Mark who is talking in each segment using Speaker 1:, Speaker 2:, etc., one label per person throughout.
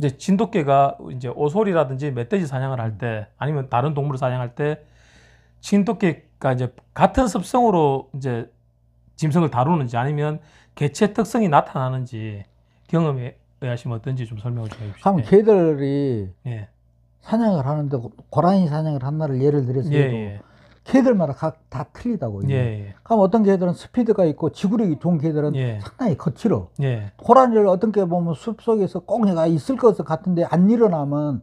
Speaker 1: 이제 진돗개가 이제 오소리라든지 멧돼지 사냥을 할 때 아니면 다른 동물을 사냥할 때 진돗개가 이제 같은 습성으로 이제 짐승을 다루는지 아니면 개체 특성이 나타나는지 경험에 의하시면 어떤지 좀 설명을 좀 해주시죠.
Speaker 2: 그럼 예. 개들이 예. 사냥을 하는데 고라니 사냥을 한 날을 예를 들어서 예, 예. 개들마다 각 다 틀리다고. 예, 예. 그럼 어떤 개들은 스피드가 있고 지구력이 좋은 개들은 예. 상당히 거칠어. 예. 호란이를 어떤 개 보면 숲 속에서 꽁해가 있을 것 같은데 안 일어나면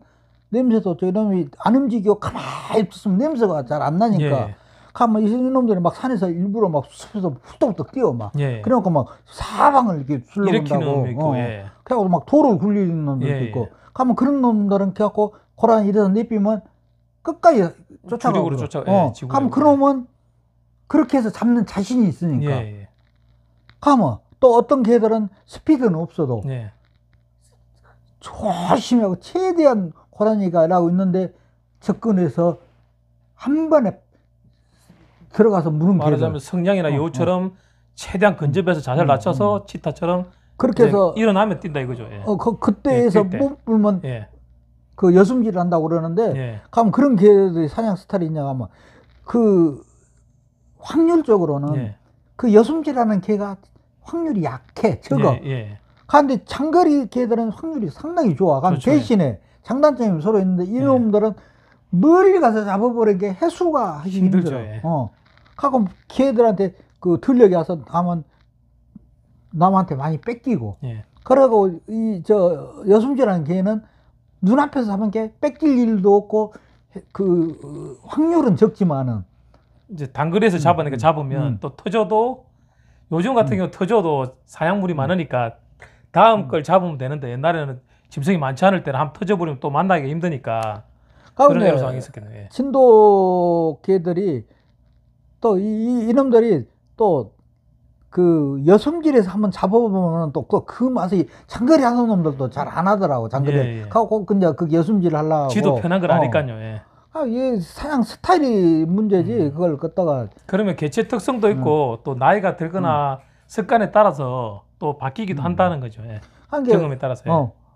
Speaker 2: 냄새도 어쩌 이놈이 안 움직이고 가만히 있으면 냄새가 잘 안 나니까. 예. 가면 이놈들이 뭐 막 산에서 일부러 막 숲에서 후떡후 뛰어 막. 예. 그래놓고 막 사방을 이렇게 둘러본다고. 어. 예. 그래갖고 막 돌을 굴리는 놈들도 예, 있고. 예. 가면 그런 놈들은 그래갖고 호란이 이래서 내비면 끝까지 쫓아가고 주력
Speaker 1: 쫓아. 어. 예, 그럼
Speaker 2: 그놈은 그렇게 해서 잡는 자신이 있으니까. 예, 예. 가면 뭐, 또 어떤 개들은 스피드는 없어도
Speaker 1: 예. 조심히
Speaker 2: 하고 최대한 고라니가 라고 있는데 접근해서 한 번에
Speaker 1: 들어가서 무는 말하자면 성냥이나 여우처럼 어. 어. 최대한 근접해서 자세를 음, 낮춰서 음. 치타처럼 그렇게 해서 일어나면 뛴다 이거죠. 예. 어,
Speaker 2: 그, 예, 그때에서 예, 그때. 못 불면 예. 그 여숨질을 한다고 그러는데 예. 가면 그런 개들이 사냥 스타일이 있냐 고 하면 그 확률적으로는 예. 그 여숨질하는 개가 확률이 약해 적어 예, 예. 그런데 장거리 개들은 확률이 상당히 좋아 그럼 그렇죠. 대신에 장단점이 서로 있는데 예. 이놈들은 멀리 가서 잡아버리게 해수가 하기 힘들죠, 힘들어 예. 어 가끔 개들한테 그 들려게 와서 남은 남한테 많이 뺏기고 예. 그러고 이 저 여숨질하는 개는 눈앞에서 하면 게 뺏길 일도 없고 그 확률은 적지만은
Speaker 1: 이제 단거리에서 잡으니까 음, 음, 잡으면 음. 또 터져도 요즘 같은 음. 경우 터져도 사양물이 음. 많으니까 다음 걸 잡으면 되는데 옛날에는 짐승이 많지 않을 때는 한 터져버리면 또 만나기가 힘드니까 그런 여러 상황이 있었겠네. 예.
Speaker 2: 진도 개들이 또 이, 이놈들이 또그 여성질에서 한번 잡아보면 또그 그 맛이 장거리 하는 놈들도 잘 안 하더라고 장거리 예, 예. 하고 근데 그, 그 여성질 하려고 쥐도 편한 걸 어. 아니깐요 예. 아이 사냥 스타일이 문제지 음. 그걸 갖다가
Speaker 1: 그러면 개체 특성도 있고 음. 또 나이가 들거나 음. 습관에 따라서 또 바뀌기도 음. 한다는 거죠 예. 한 아, 게, 경험에 따라서 요 어.